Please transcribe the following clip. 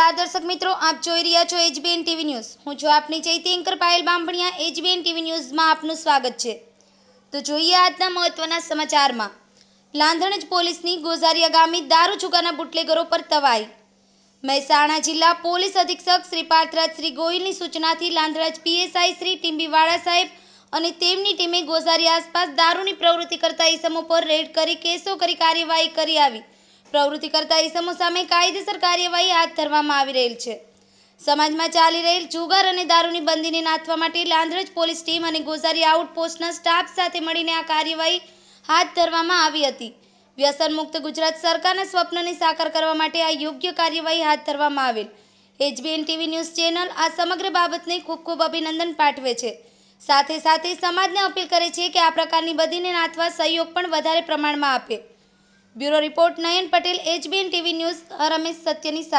નમસ્કાર દર્શક મિત્રો આપ જોઈ રહ્યા છો એચબીએન ટીવી ન્યૂઝ હું છું આપની ચૈતી anchor Payal Bamaniya HBN TV ન્યૂઝમાં આપનું સ્વાગત છે તો જોઈએ આજના મહત્વના સમાચારમાં લાંધણજ પોલીસની ગોઝારિયા ગામે દારૂ છુકાના બુટલેગરો પર તવાઈ મહેસાણા જિલ્લા પોલીસ અધિક્ષક શ્રી પાર્થરાજ શ્રી ગોયલની સૂચનાથી લાંધણજ પીએસઆઈ શ્રી ટીમ્બીવાળા સાહેબ અને તેમની ટીમે ગોઝારી આસપાસ દારૂની પ્રવૃત્તિ કરતા ઇસમો પર રેડ કરી કેસો કરી કાર્યવાહી કરી આવી પ્રવૃત્તિ કરતા ઇસમો સામે કાયદેસર કાર્યવાહી હાથ ધરવામાં આવી રહેલ છે સમાજમાં ચાલી રહેલ જુગાર અને દારૂની બંદીને નાથવા માટે લાંધ્રજ પોલીસ ટીમ અને ગોઝારી આઉટપોસ્ટના સ્ટાફ સાથે મળીને આ કાર્યવાહી હાથ ધરવામાં આવી હતી વ્યસન મુક્ત ગુજરાત સરકારના સ્વપ્નને સાકાર કરવા માટે આ યોગ્ય કાર્યવાહી હાથ ધરવામાં આવેલ એચબીએન ટીવી ન્યૂઝ ચેનલ આ સમગ્ર બાબતને ખૂબ ખૂબ અભિનંદન પાઠવે છે સાથે સાથે સમાજને અપીલ કરે છે કે આ પ્રકારની બધીને નાથવા સહયોગ પણ વધારે પ્રમાણમાં આપે bureau report Nayan Patel HBN TV news Ramesh સત્યની સાથે